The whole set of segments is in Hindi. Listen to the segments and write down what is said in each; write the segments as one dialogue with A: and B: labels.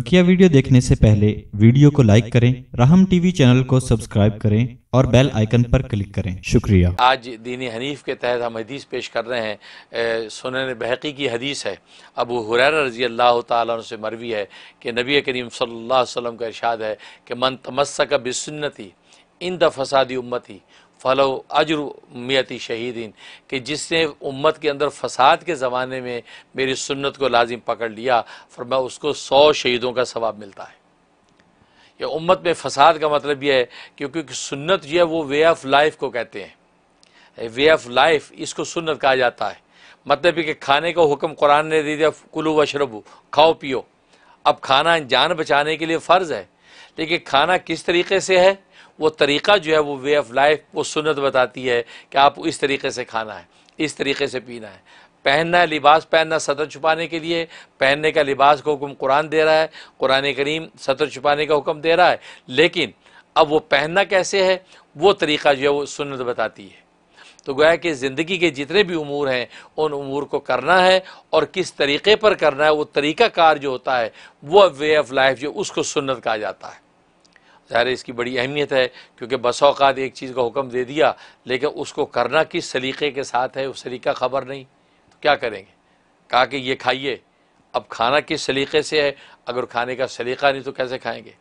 A: बकिया वीडियो देखने से पहले वीडियो को लाइक करें राहम टीवी चैनल को सब्सक्राइब करें और बेल आइकन पर क्लिक करें शुक्रिया आज दीनी हनीफ के तहत हम हदीस पेश कर रहे हैं सुन बहकी की हदीस है अब हुरैर रजी अल्लाह ताला से मरवी है कि नबी करीम सल्लल्लाहु अलैहि वसल्लम का इरशाद है कि मन तमस्क बिसन्नति इन द फसादी उम्मती फ़लो अजर मियती शहीदीन कि जिसने उम्मत के अंदर फसाद के ज़माने में मेरी सुन्नत को लाजिम पकड़ लिया फरमा उसको सौ शहीदों का सवाब मिलता है या उम्मत में फसाद का मतलब यह है क्योंकि सुन्नत जो है वो वे ऑफ़ लाइफ को कहते हैं वे ऑफ़ लाइफ इसको सुन्नत कहा जाता है मतलब कि खाने का हुक्म कुरान ने दे दिया कुलू वशरबू खाओ पियो अब खाना जान बचाने के लिए फ़र्ज़ है लेकिन खाना किस तरीके से है वो तरीका जो है वो वे ऑफ़ लाइफ वो सुनत बताती है कि आपको इस तरीके से खाना है इस तरीके से पीना है पहनना है लिबास पहनना सतर छुपाने के लिए पहनने का लिबास का हुक्म कुरान दे रहा है कुरान करीम सतर छुपाने का हुक्म दे रहा है लेकिन अब वो पहनना कैसे है वो तरीका जो है वो सुनत बताती है तो गोया कि ज़िंदगी के जितने भी अमूर हैं उन अमूर को करना है और किस तरीके पर करना है वो तरीका कार जो होता है वो वे ऑफ़ लाइफ जो उसको सुनत कहा जाता है ज़ाहिर इसकी बड़ी अहमियत है क्योंकि बस अवत एक चीज़ का हुक्म दे दिया लेकिन उसको करना किस सलीक़े के साथ है उस सलीका खबर नहीं तो क्या करेंगे कहा कि ये खाइए अब खाना किस सलीक़े से है अगर खाने का सलीका नहीं तो कैसे खाएँगे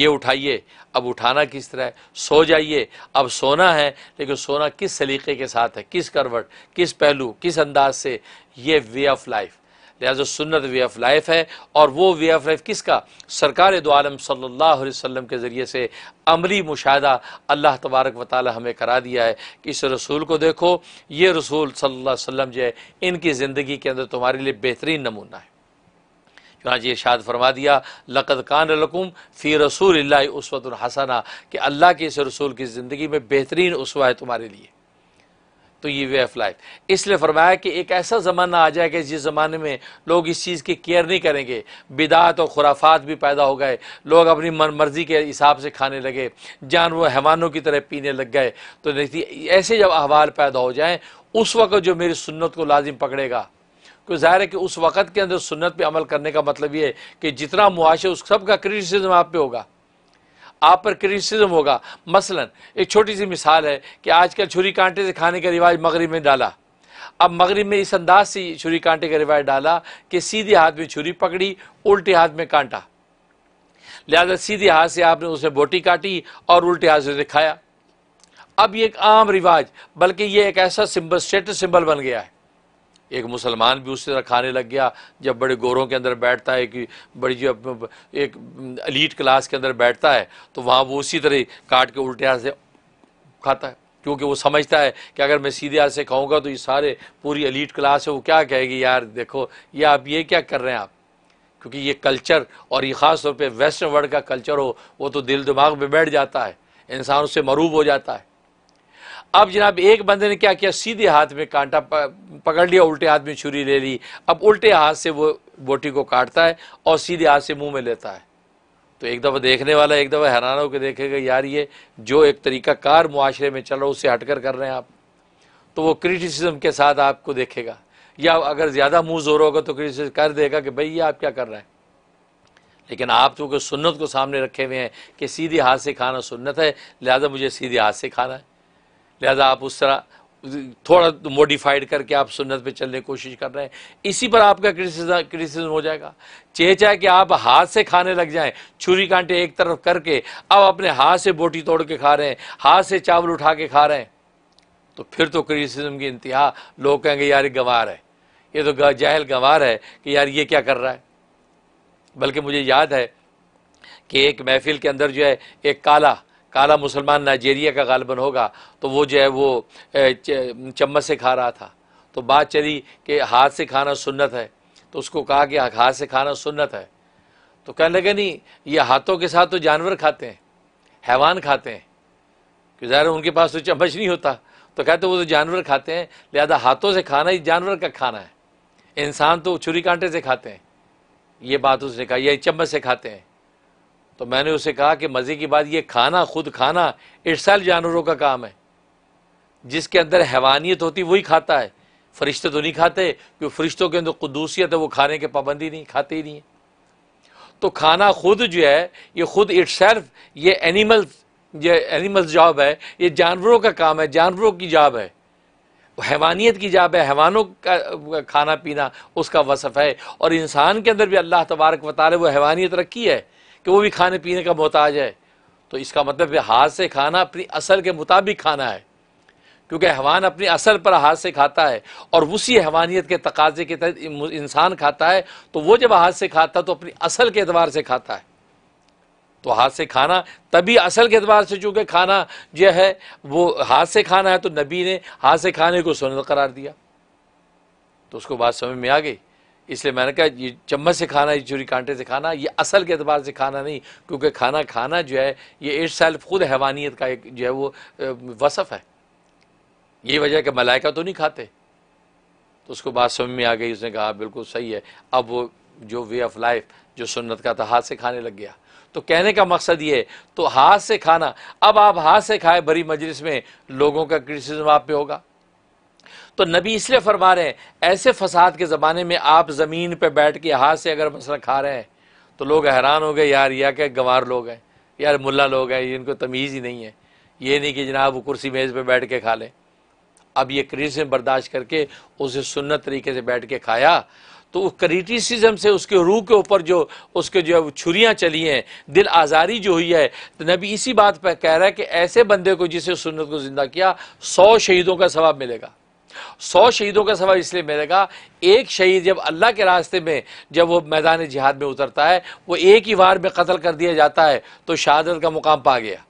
A: ये उठाइए अब उठाना किस तरह है सो जाइए अब सोना है लेकिन सोना किस सलीक़े के साथ है किस करवट किस पहलू किस अंदाज से ये वे ऑफ़ लाइफ लिहाजा सुन्नत वे ऑफ लाइफ है और वो वे ऑफ लाइफ किसका सरकार दो आलम सल्ला वसम के ज़रिए से अमली मुशाह अल्लाह तबारक व ताली हमें करा दिया है कि इस रसूल को देखो ये रसूल सल्ला वसम जो है इनकी ज़िंदगी के अंदर तुम्हारे लिए बेहतरीन नमूना है चुनाच इर्शाद फरमा दिया लकद कान लकुम फ़ी रसूल उसवत हसना कि अल्लाह के इस रसूल की ज़िंदगी में बेहतरीन उसवा है तुम्हारे लिए तो ये वे ऑफ लाइफ इसलिए फरमाया कि एक ऐसा ज़माना आ जाएगा जिस ज़माने में लोग इस चीज़ की केयर नहीं करेंगे बिदात और खुराफात भी पैदा हो गए लोग अपनी मन मर्ज़ी के हिसाब से खाने लगे जानवर हैवानों की तरह पीने लग गए तो देखती ऐसे जब अहवाल पैदा हो जाएँ उस वक्त जो मेरी सुन्नत को लाजिम पकड़ेगा क्योंकि ज़ाहिर है कि उस वक्त के अंदर सुन्नत पर अमल करने का मतलब ये है कि जितना मुआशे उस सब का क्रिटिसिज्म आप पे होगा आप पर क्रिटिसिज्म होगा मसलन एक छोटी सी मिसाल है कि आजकल छुरी कांटे से खाने का रिवाज मगरब में डाला अब मगरब में इस अंदाज से छुरी कांटे का रिवाज डाला कि सीधे हाथ में छुरी पकड़ी उल्टे हाथ में कांटा लिहाजा सीधे हाथ से आपने उसे बोटी काटी और उल्टे हाथ से खाया अब ये एक आम रिवाज बल्कि ये एक ऐसा सिंबल स्टेटस सिंबल बन गया है एक मुसलमान भी उसी तरह खाने लग गया जब बड़े गोरों के अंदर बैठता है कि बड़ी जो एक अलीट क्लास के अंदर बैठता है तो वहाँ वो उसी तरह काट के उल्टे हाथ से खाता है क्योंकि वो समझता है कि अगर मैं सीधे हाथ से खाऊँगा तो ये सारे पूरी अलीट क्लास है वो क्या कहेगी यार देखो ये आप ये क्या कर रहे हैं आप क्योंकि ये कल्चर और ये ख़ास तौर पर वेस्टर्न वर्ल्ड का कल्चर हो वो तो दिल दिमाग में बैठ जाता है इंसान उससे मरूब हो जाता है अब जनाब एक बंदे ने क्या किया सीधे हाथ में कांटा पकड़ लिया उल्टे हाथ में छुरी ले ली अब उल्टे हाथ से वो बोटी को काटता है और सीधे हाथ से मुंह में लेता है तो एक दफ़ा देखने वाला एक दफ़ा हैरान होकर देखेगा यार ये जो एक तरीका कार मुआरे में चल रहा उससे हटकर कर रहे हैं आप तो वो क्रिटिसिज्म के साथ आपको देखेगा या अगर ज़्यादा मुँह जोर होगा तो क्रिटिसिज कर देगा कि भाई ये आप क्या कर रहे हैं लेकिन आप तो सुन्नत को सामने रखे हुए हैं कि सीधे हाथ से खाना सुन्नत है लिहाजा मुझे सीधे हाथ से खाना है लिहाजा आप उस तरह थोड़ा मॉडिफाइड करके आप सुन्नत पे चलने की कोशिश कर रहे हैं इसी पर आपका क्रिटिसिज्म क्रिटिसिज्म हो जाएगा चाहे चाहे कि आप हाथ से खाने लग जाएं छुरी कांटे एक तरफ करके अब अपने हाथ से बोटी तोड़ के खा रहे हैं हाथ से चावल उठा के खा रहे हैं तो फिर तो क्रिटिसिज्म की इंतहा लोग कहेंगे यार गंवार है ये तो जहल गंवार है कि यार ये क्या कर रहा है बल्कि मुझे याद है कि एक महफिल के अंदर जो है एक काला काला मुसलमान नाइजेरिया का गालबन होगा तो वो जो है वो चम्मच से खा रहा था तो बात चली कि हाथ से खाना सुन्नत है तो उसको कहा कि हाथ से खाना सुन्नत है तो कहने लगे नहीं ये हाथों के साथ तो जानवर खाते हैं हैवान खाते हैं कि ज़ाहिर उनके पास तो चम्मच नहीं होता तो कहते वो तो जानवर खाते हैं लिहाजा हाथों से खाना ही जानवर का खाना है इंसान तो छुरी कांटे से खाते हैं ये बात उसने कहा ये चम्मच से खाते हैं तो मैंने उसे कहा कि मज़े की बात ये खाना खुद खाना इरसाल जानवरों का काम है जिसके अंदर हैवानियत होती वही खाता है फरिश्ते तो नहीं खाते क्योंकि फरिश्तों के अंदर खुदूसियत है वो खाने की पाबंदी नहीं खाते ही नहीं है तो खाना खुद जो है ये खुद इट सेल्फ ये एनिमल ये एनिमल जॉब है ये जानवरों का काम है जानवरों की जॉब है हैवानियत की जाब है हैवानों का खाना पीना उसका वसफ़ है और इंसान के अंदर भी अल्लाह तबारक वाले वो हैवानियत रखी है कि वो भी खाने पीने का मोहताज है तो इसका मतलब है हाथ से खाना अपनी असल के मुताबिक खाना है क्योंकि हवान अपनी असल पर हाथ से खाता है और उसी हवानियत के तकाजे के तहत इंसान खाता है तो वो जब हाथ से खाता है तो अपनी असल के अतबार से खाता है तो हाथ से खाना तभी असल के अतबार से चूँकि खाना जो है वो हाथ से खाना है तो नबी ने हाथ से खाने को सुनत करार दिया तो उसको बात समझ में आ गई इसलिए मैंने कहा ये चम्मच से खाना ये चूरी कांटे से खाना ये असल के अतबार से खाना नहीं क्योंकि खाना खाना जो है ये एट सेल्फ खुद हैवानियत का एक जो है वो वसफ़ है ये वजह कि मलाइका तो नहीं खाते तो उसको बात समझ में आ गई उसने कहा हाँ, बिल्कुल सही है अब वो जो वे ऑफ लाइफ जो सुन्नत का था हाथ से खाने लग गया तो कहने का मकसद ये तो हाथ से खाना अब आप हाथ से खाए बड़ी मजलिस में लोगों का क्रिटिसिज्म आप पे होगा तो नबी इसलिए फरमा रहे हैं ऐसे फसाद के ज़माने में आप ज़मीन पर बैठ के हाथ से अगर मसला खा रहे हैं तो लोग हैरान हो गए यार यह क्या गंवार लोग हैं यार मुला लोग हैं इनको तमीज़ ही नहीं है ये नहीं कि जनाब वो कुर्सी मेज़ पर बैठ के खा लें अब ये क्रिटिसिज्म बर्दाश्त करके उसे सुन्नत तरीके से बैठ के खाया तो उस क्रिटिसिज्म से उसके रूह के ऊपर जो उसके जो है छुरियाँ चली हैं दिल आज़ारी जो हुई है तो नबी इसी बात पर कह रहा है कि ऐसे बंदे को जिसे सुन्नत को ज़िंदा किया सौ शहीदों का सवाब मिलेगा सौ शहीदों का सवाल इसलिए मिलेगा एक शहीद जब अल्लाह के रास्ते में जब वो मैदान जिहाद में उतरता है वो एक ही वार में कत्ल कर दिया जाता है तो शहादत का मुकाम पा गया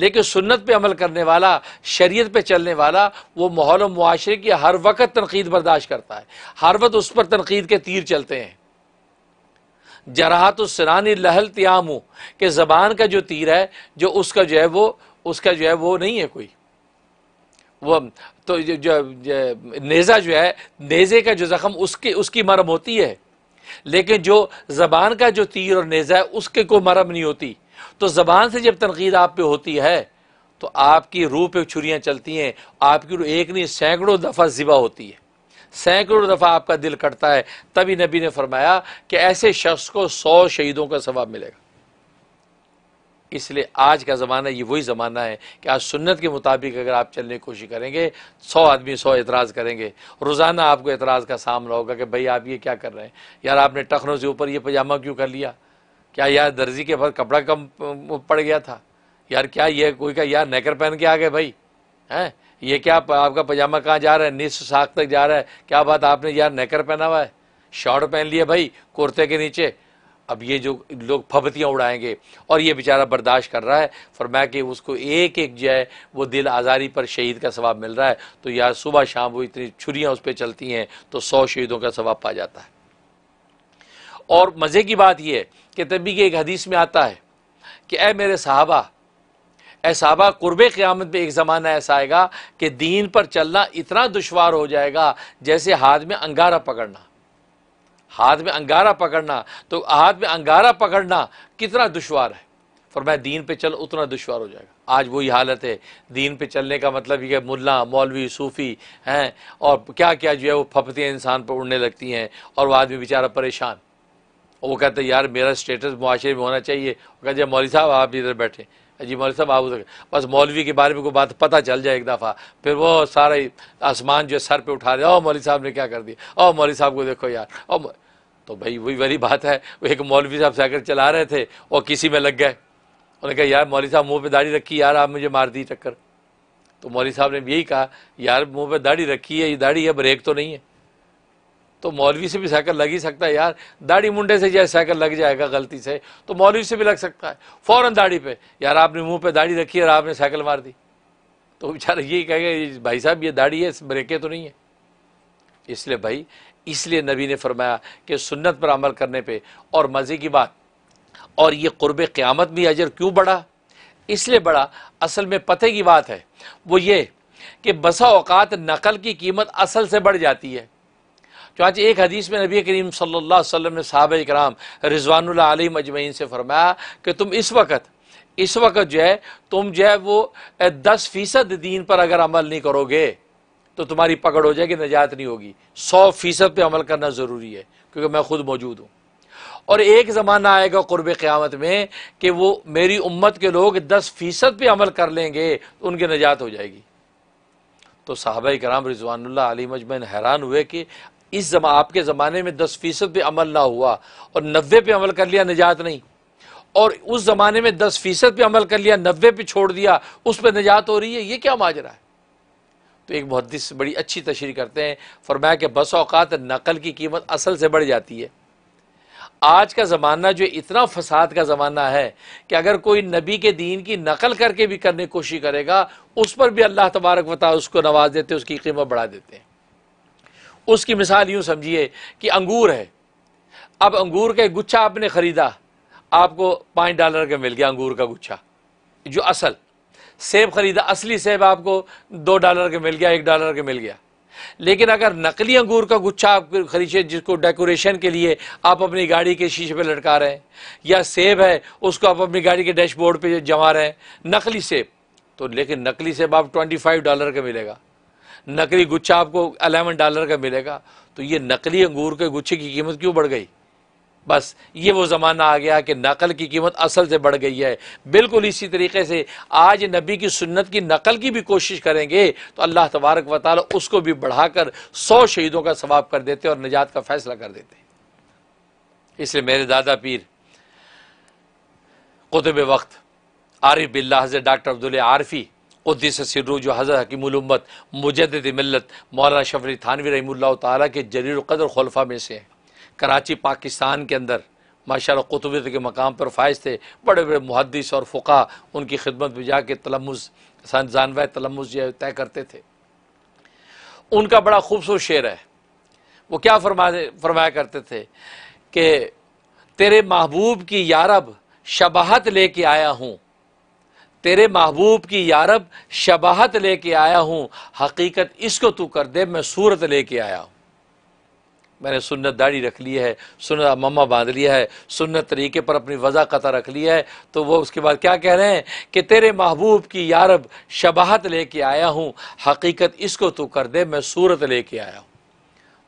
A: लेकिन सुन्नत पे अमल करने वाला शरीयत पे चलने वाला वो माहौल माशरे की हर वक्त तनकीद बर्दाश्त करता है हर वक्त उस पर तनकीद के तीर चलते हैं जराहत सरानी लहल त्याम के ज़बान का जो तीर है जो उसका जो है वो उसका जो है वो नहीं है कोई वो तो जो, जो, जो नेज़ा जो है नेज़े का जो जख्म उसके उसकी मरम होती है लेकिन जो ज़बान का जो तीर और नेज़ा है उसके को मरम नहीं होती तो ज़बान से जब तनकीद आप पे होती है तो आपकी रूह पे छुरियाँ चलती हैं आपकी रूह एक नहीं सैकड़ों दफ़ा ज़िबा होती है सैकड़ों दफ़ा आपका दिल कटता है तभी नबी ने फरमाया कि ऐसे शख्स को सौ शहीदों का सवाब मिलेगा इसलिए आज का ज़माना ये वही ज़माना है कि आज सुन्नत के मुताबिक अगर आप चलने की कोशिश करेंगे सौ आदमी सौ एतराज़ करेंगे रोज़ाना आपको एतराज़ का सामना होगा कि भाई आप ये क्या कर रहे हैं यार आपने टखनों से ऊपर ये पजामा क्यों कर लिया क्या यार दर्जी के बाद कपड़ा कम पड़ गया था यार क्या ये कोई का यार नेकर पहन के आ गए भाई हैं ये क्या आपका पजामा कहाँ जा रहा है निस साख तक जा रहा है क्या बात आपने यार नेकर पहना हुआ है शॉर्ट पहन लिया भाई कुर्ते के नीचे अब ये जो लोग फबतियाँ उड़ाएंगे और ये बेचारा बर्दाश्त कर रहा है फरमा कि उसको एक एक जो है वो दिल आज़ारी पर शहीद का सवाब मिल रहा है तो यार सुबह शाम वो इतनी छुरियाँ उस पर चलती हैं तो सौ शहीदों का सवाब पा जाता है और मज़े की बात यह है कि तभी के एक हदीस में आता है कि ए मेरे साहबा ए साहबा कुर्ब क़्यामत में एक ज़माना ऐसा आएगा कि दीन पर चलना इतना दुशवार हो जाएगा जैसे हाथ में अंगारा पकड़ना हाथ में अंगारा पकड़ना तो हाथ में अंगारा पकड़ना कितना दुशवार है मैं दीन पे चल उतना दुशवार हो जाएगा आज वही हालत है दीन पे चलने का मतलब ये मुल्ला मौलवी सूफ़ी हैं और क्या क्या जो है वो फपतियाँ इंसान पर उड़ने लगती हैं और वह आदमी बेचारा परेशान वो कहते यार मेरा स्टेटस मुआरे में होना चाहिए वो कहते मौलवी साहब आप इधर बैठे जी मौलवी साहब आप उधर बस मौलवी के बारे में कोई बात पता चल जाए एक दफ़ा फिर वो सारा आसमान जो है सर पर उठा रहे ओ मौलवी साहब ने क्या कर दिया ओ मौलवी साहब को देखो यार ओ तो भाई वही वाली बात है वो एक मौलवी साहब साइकिल चला रहे थे और किसी में लग गए उन्होंने कहा यार मौलवी साहब मुंह पे दाढ़ी रखी यार आप मुझे मार दी टक्कर तो मौलवी साहब ने यही कहा यार मुंह पे दाढ़ी रखी है ये दाढ़ी है ब्रेक तो नहीं है तो मौलवी से भी साइकिल लग ही सकता है यार दाढ़ी मुंडे से जैसे साइकिल लग जाएगा गलती से तो मौलवी से भी लग सकता है फ़ौरन दाढ़ी पे यार आपने मुंह पे दाढ़ी रखी और आपने साइकिल मार दी तो बेचारा यही कहेगा भाई साहब ये दाढ़ी है ब्रेकें तो नहीं है इसलिए भाई इसलिए नबी ने फरमाया कि सुन्नत पर अमल करने पे और मज़े की बात और ये क़ुरब क़्यामत भी अजर क्यों बढ़ा इसलिए बढ़ा असल में पते की बात है वो ये कि बसा अवकात नकल की कीमत असल से बढ़ जाती है चाँच एक हदीस में नबी करीम सल्लल्लाहु अलैहि वसल्लम ने साहब कराम रिजवानुल्ला मजमैन से फरमाया कि तुम इस वक्त इस वक्त जो है तुम जो है वो दस फ़ीसद दीन पर अगर अमल नहीं करोगे तो तुम्हारी पकड़ हो जाएगी निजात नहीं होगी सौ फीसद पर अमल करना ज़रूरी है क्योंकि मैं खुद मौजूद हूँ और एक ज़माना आएगा क़ुरब क़्यामत में कि वो मेरी उम्मत के लोग दस फ़ीसद पर अमल कर लेंगे तो उनकी निजात हो जाएगी तो साहबा कराम रिजवान अली मजमैन हैरान हुए कि इस जमा आपके ज़माने में दस फ़ीसद पर अमल ना हुआ और नब्बे पे अमल कर लिया निजात नहीं और उस ज़माने में दस फ़ीसद पर अमल कर लिया नब्बे पे छोड़ दिया उस पर निजात हो रही है ये क्या माजरा है तो एक मुहदस बड़ी अच्छी तशरी करते हैं फरमाया कि बस अवकात नकल की कीमत असल से बढ़ जाती है आज का ज़माना जो इतना फसाद का ज़माना है कि अगर कोई नबी के दीन की नकल करके भी करने की कोशिश करेगा उस पर भी अल्लाह तबारक वता उसको नवाज देते उसकी कीमत बढ़ा देते हैं उसकी मिसाल यूँ समझिए कि अंगूर है अब अंगूर का गुच्छा आपने ख़रीदा आपको पाँच डॉलर का मिल गया अंगूर का गुच्छा जो असल सेब ख़रीदा असली सेब आपको दो डॉलर के मिल गया एक डॉलर के मिल गया लेकिन अगर नकली अंगूर का गुच्छा आप खरीदे जिसको डेकोरेशन के लिए आप अपनी गाड़ी के शीशे पे लटका रहे हैं या सेब है उसको आप अपनी गाड़ी के डैशबोर्ड पे जमा रहे हैं नकली सेब तो लेकिन नकली सेब आप ट्वेंटी फाइव डॉलर का मिलेगा नकली गुच्छा आपको अलेवन डॉलर का मिलेगा तो ये नकली अंगूर के गुच्छे की कीमत क्यों बढ़ गई बस ये वो ज़माना आ गया कि नकल की कीमत असल से बढ़ गई है बिल्कुल इसी तरीके से आज नबी की सुन्नत की नकल की भी कोशिश करेंगे तो अल्लाह तबारक व ताल उसको भी बढ़ाकर सौ शहीदों का सवाब कर देते और निजात का फैसला कर देते इसलिए मेरे दादा पीर कुतब वक्त आरिफ बिल्ला हज़र डॉक्टर अब्दुल आरफी उद्दीस सिरू जो हज़र हकीमत मुजद मिलत मौलाना शफरी थानवी रही तला के कदर खलफा में से हैं कराची पाकिस्तान के अंदर माशा कुतबियत के मकाम पर फायज थे बड़े बड़े मुहदस और फ़ुका उनकी खिदमत में जाके तलमुज़ जानवा तलमुज यह तय करते थे उनका बड़ा खूबसूरत शेर है वो क्या फरमा फरमाया करते थे कि तेरे महबूब की यारब शबाहत लेके आया हूँ तेरे महबूब की यारब शबाहत लेके आया हूँ हकीकत इसको तू कर दे मैं सूरत लेके आया हूँ मैंने सुन्नत दाढ़ी रख ली है सुन्नत ममा बांध लिया है सुन्नत तरीके पर अपनी वजह कता रख लिया है तो वो उसके बाद क्या कह रहे हैं कि तेरे महबूब की यारब शबाहत लेके आया हूँ हकीकत इसको तो कर दे मैं सूरत लेके आया हूँ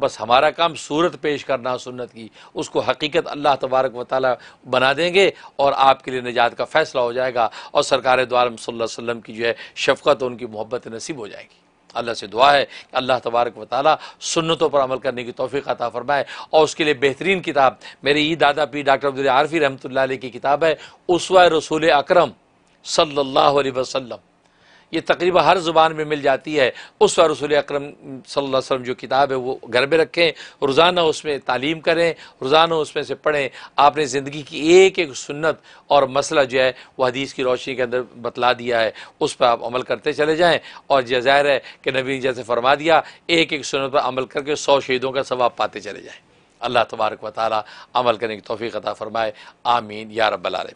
A: बस हमारा काम सूरत पेश करना सुन्नत की उसको हकीकत अल्लाह तबारक व ताली बना देंगे और आपके लिए निजात का फ़ैसला हो जाएगा और सरकार द्वारम सल्लम की जो है शफ़क़त उनकी मोहब्बत नसीब हो जाएगी अल्लाह से दुआ है कि अल्लाह तबारक व ताली सुन्नतों पर अमल करने की तोफ़ी अता फ़रमाए और उसके लिए बेहतरीन किताब मेरी ई दादा पी डॉक्टर अब्दुल आरफी रहमत की किताब है उसवा रसूल अक्रम सल्ला वसम ये तकरीबा हर ज़ुबान में मिल जाती है उस पर रसूल अक्रम सल्ला जो किताब है वो घर में रखें रोज़ाना उसमें तालीम करें रोज़ाना उसमें से पढ़ें आपने ज़िंदगी की एक एक सुन्नत और मसला जो है वह हदीस की रोशनी के अंदर बतला दिया है उस पर आप अमल करते चले जाएँ और यह जाहिर है कि नबी ने जैसे फरमा दिया एक एक सुनत पर अमल करके सौ शहीदों का सवाब पाते चले जाएँ अल्लाह तबारक वाली अमल करने की तोफ़ी अता फ़रमाए आमीन या रब्बल